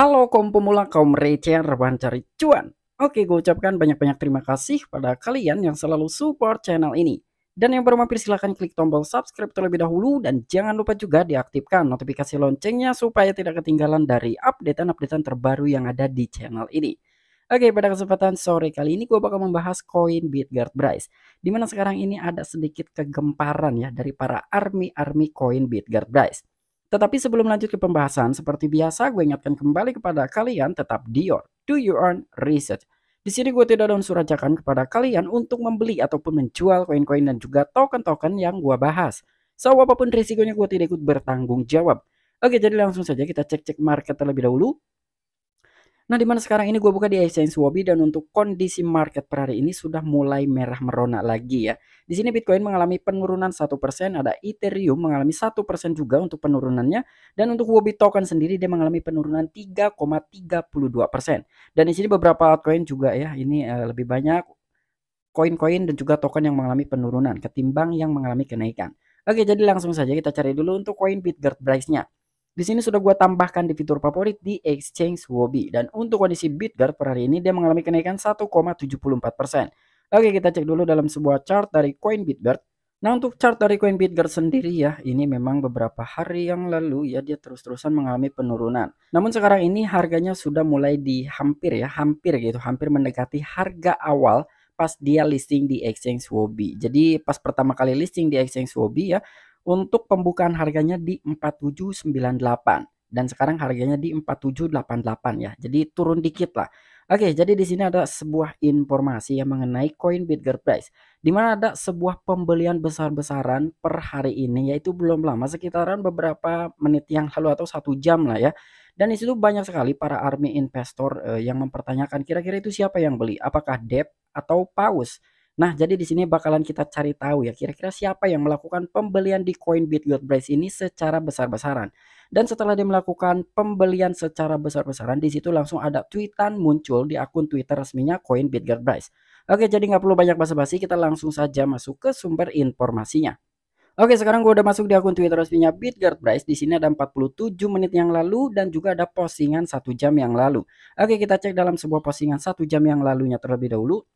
Halo kaum pemula, kaum receh, cari cuan. Oke, gue ucapkan banyak-banyak terima kasih pada kalian yang selalu support channel ini. Dan yang baru mampir silahkan klik tombol subscribe terlebih dahulu dan jangan lupa juga diaktifkan notifikasi loncengnya supaya tidak ketinggalan dari updatean-updatean terbaru yang ada di channel ini. Oke, pada kesempatan sore kali ini gue bakal membahas koin Bitguard Bryce. Dimana sekarang ini ada sedikit kegemparan ya dari para army-army koin Bitguard Bryce. Tetapi sebelum lanjut ke pembahasan, seperti biasa gue ingatkan kembali kepada kalian tetap Dior, do your own research. Di sini gue tidak ada unsur ajakan kepada kalian untuk membeli ataupun menjual koin-koin dan juga token-token yang gue bahas. So, apapun risikonya gue tidak ikut bertanggung jawab. Oke, jadi langsung saja kita cek-cek market terlebih dahulu. Nah, di mana sekarang ini gue buka di exchange Wobi dan untuk kondisi market per hari ini sudah mulai merah merona lagi ya. Di sini Bitcoin mengalami penurunan satu persen, ada Ethereum mengalami satu persen juga untuk penurunannya dan untuk Wobi token sendiri dia mengalami penurunan 3,32%. Dan di sini beberapa altcoin juga ya, ini eh, lebih banyak koin-koin dan juga token yang mengalami penurunan ketimbang yang mengalami kenaikan. Oke, jadi langsung saja kita cari dulu untuk koin BitGuard price-nya. Di sini sudah gue tambahkan di fitur favorit di exchange Wobi. Dan untuk kondisi Bitguard per hari ini dia mengalami kenaikan 1,74%. Oke kita cek dulu dalam sebuah chart dari coin Bitguard. Nah untuk chart dari coin Bitguard sendiri ya ini memang beberapa hari yang lalu ya dia terus-terusan mengalami penurunan. Namun sekarang ini harganya sudah mulai di hampir ya hampir gitu hampir mendekati harga awal pas dia listing di exchange Wobi. Jadi pas pertama kali listing di exchange Wobi ya untuk pembukaan harganya di 4798 dan sekarang harganya di 4788 ya. Jadi turun dikit lah. Oke, jadi di sini ada sebuah informasi yang mengenai koin bigger Price. Di ada sebuah pembelian besar-besaran per hari ini yaitu belum lama sekitaran beberapa menit yang lalu atau satu jam lah ya. Dan disitu banyak sekali para army investor eh, yang mempertanyakan kira-kira itu siapa yang beli? Apakah Dep atau Paus? Nah, jadi di sini bakalan kita cari tahu ya kira-kira siapa yang melakukan pembelian di koin Bitgold ini secara besar-besaran. Dan setelah dia melakukan pembelian secara besar-besaran, di situ langsung ada tweetan muncul di akun Twitter resminya koin Bitgold Oke, jadi nggak perlu banyak basa-basi, kita langsung saja masuk ke sumber informasinya. Oke, sekarang gue udah masuk di akun Twitter resminya Bitguard Di sini ada 47 menit yang lalu dan juga ada postingan satu jam yang lalu. Oke, kita cek dalam sebuah postingan satu jam yang lalunya terlebih dahulu.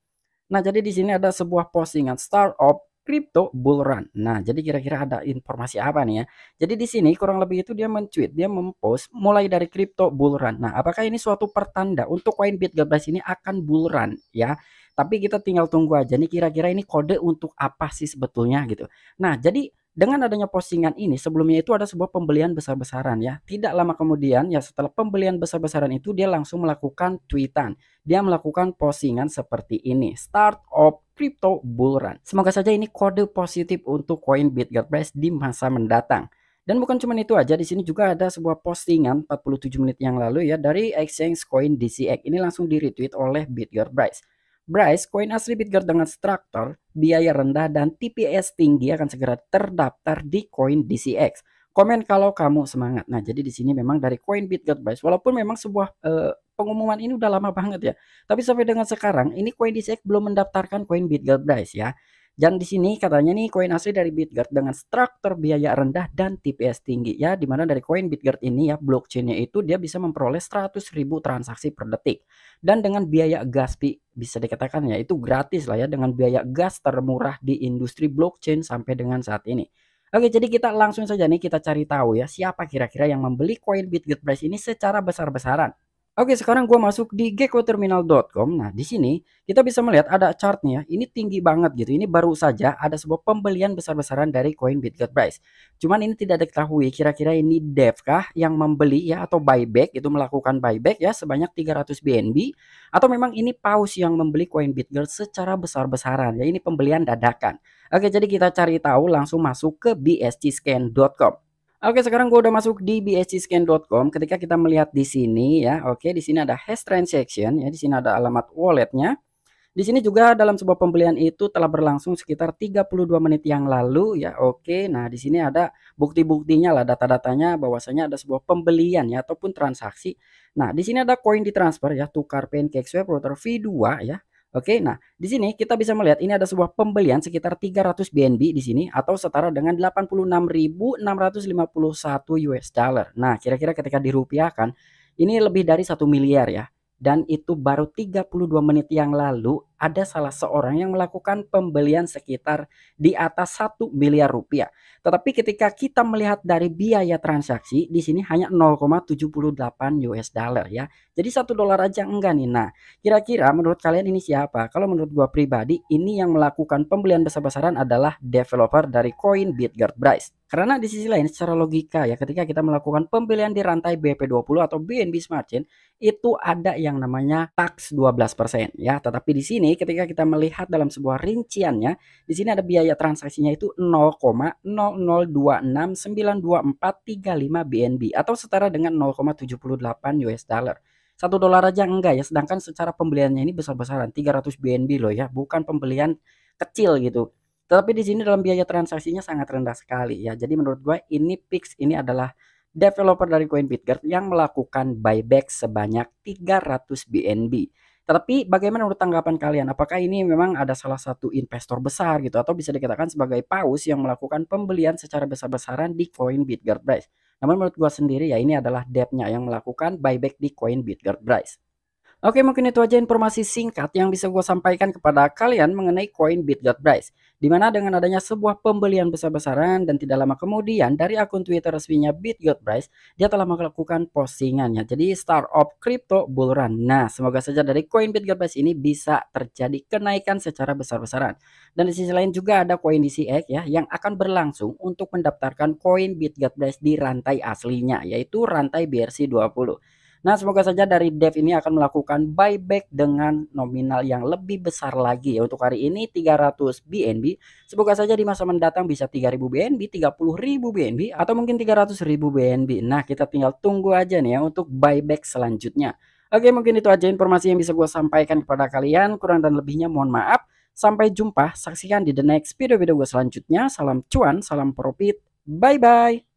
Nah, jadi di sini ada sebuah postingan startup crypto bull run. Nah, jadi kira-kira ada informasi apa nih ya? Jadi di sini kurang lebih itu dia mencuit, dia mempost mulai dari crypto bull run. Nah, apakah ini suatu pertanda untuk Coinbit 13 ini akan bull run ya? Tapi kita tinggal tunggu aja nih kira-kira ini kode untuk apa sih sebetulnya gitu. Nah, jadi dengan adanya postingan ini, sebelumnya itu ada sebuah pembelian besar-besaran ya. Tidak lama kemudian ya setelah pembelian besar-besaran itu dia langsung melakukan tweetan. Dia melakukan postingan seperti ini. Start of crypto bull run. Semoga saja ini kode positif untuk koin Bitget Price di masa mendatang. Dan bukan cuma itu aja, di sini juga ada sebuah postingan 47 menit yang lalu ya dari exchange coin DCX. Ini langsung di-retweet oleh Bitget Price. Bryce, koin asli Bitget dengan struktur biaya rendah dan TPS tinggi akan segera terdaftar di koin DCX. Komen kalau kamu semangat. Nah, jadi di sini memang dari koin Bitget Bryce, walaupun memang sebuah uh, pengumuman ini udah lama banget ya. Tapi sampai dengan sekarang ini koin DCX belum mendaftarkan koin BitGet Bryce ya. Dan di sini katanya nih koin asli dari Bitguard dengan struktur biaya rendah dan TPS tinggi ya dimana dari koin Bitguard ini ya blockchainnya itu dia bisa memperoleh 100.000 transaksi per detik dan dengan biaya gas bisa dikatakan ya itu gratis lah ya dengan biaya gas termurah di industri blockchain sampai dengan saat ini. Oke, jadi kita langsung saja nih kita cari tahu ya siapa kira-kira yang membeli koin Bitget Price ini secara besar-besaran. Oke, sekarang gue masuk di geckoterminal.com. Nah, di sini kita bisa melihat ada chartnya. Ini tinggi banget gitu. Ini baru saja ada sebuah pembelian besar-besaran dari coin Bitget Price. Cuman ini tidak diketahui kira-kira ini dev kah yang membeli ya atau buyback itu melakukan buyback ya sebanyak 300 BNB atau memang ini paus yang membeli coin Bitget secara besar-besaran. Ya ini pembelian dadakan. Oke, jadi kita cari tahu langsung masuk ke bstscan.com. Oke, sekarang gue udah masuk di bscscan.com. Ketika kita melihat di sini ya, oke, di sini ada hash transaction ya, di sini ada alamat walletnya. Di sini juga dalam sebuah pembelian itu telah berlangsung sekitar 32 menit yang lalu ya. Oke, nah di sini ada bukti-buktinya lah, data-datanya bahwasanya ada sebuah pembelian ya ataupun transaksi. Nah, di sini ada koin ditransfer ya, tukar pancake swap router V2 ya. Oke, nah di sini kita bisa melihat ini ada sebuah pembelian sekitar 300 BNB di sini atau setara dengan 86.651 US dollar. Nah, kira-kira ketika dirupiahkan ini lebih dari satu miliar ya. Dan itu baru 32 menit yang lalu ada salah seorang yang melakukan pembelian sekitar di atas 1 miliar rupiah. Tetapi ketika kita melihat dari biaya transaksi di sini hanya 0,78 US dollar ya. Jadi satu dolar aja enggak nih. Nah, kira-kira menurut kalian ini siapa? Kalau menurut gua pribadi ini yang melakukan pembelian besar-besaran adalah developer dari coin Bitgert Bryce. Karena di sisi lain secara logika ya ketika kita melakukan pembelian di rantai BP20 atau BNB Smart Chain itu ada yang namanya tax 12% ya. Tetapi di sini ketika kita melihat dalam sebuah rinciannya, di sini ada biaya transaksinya itu 0,002692435 BNB atau setara dengan 0,78 US dollar. Satu dolar aja enggak ya, sedangkan secara pembeliannya ini besar-besaran 300 BNB loh ya, bukan pembelian kecil gitu. Tetapi di sini dalam biaya transaksinya sangat rendah sekali ya. Jadi menurut gue ini fix ini adalah developer dari CoinBitGuard yang melakukan buyback sebanyak 300 BNB. Tapi bagaimana menurut tanggapan kalian? Apakah ini memang ada salah satu investor besar gitu atau bisa dikatakan sebagai paus yang melakukan pembelian secara besar-besaran di koin Bitgert Price? Namun menurut gua sendiri ya ini adalah debt-nya yang melakukan buyback di koin Bitgert Price. Oke, mungkin itu aja informasi singkat yang bisa gue sampaikan kepada kalian mengenai koin BitGot Dimana dengan adanya sebuah pembelian besar-besaran dan tidak lama kemudian dari akun Twitter resminya BitGot dia telah melakukan postingannya. Jadi startup of Crypto Bull Run. Nah, semoga saja dari koin BitGot ini bisa terjadi kenaikan secara besar-besaran. Dan di sisi lain juga ada koin DCX ya yang akan berlangsung untuk mendaftarkan koin BitGot di rantai aslinya yaitu rantai BRC20. Nah, semoga saja dari Dev ini akan melakukan buyback dengan nominal yang lebih besar lagi ya, Untuk hari ini 300 BNB. Semoga saja di masa mendatang bisa 3000 BNB, 30000 BNB atau mungkin 300.000 BNB. Nah, kita tinggal tunggu aja nih ya untuk buyback selanjutnya. Oke, mungkin itu aja informasi yang bisa gue sampaikan kepada kalian. Kurang dan lebihnya mohon maaf. Sampai jumpa, saksikan di the next video-video gue selanjutnya. Salam cuan, salam profit. Bye-bye.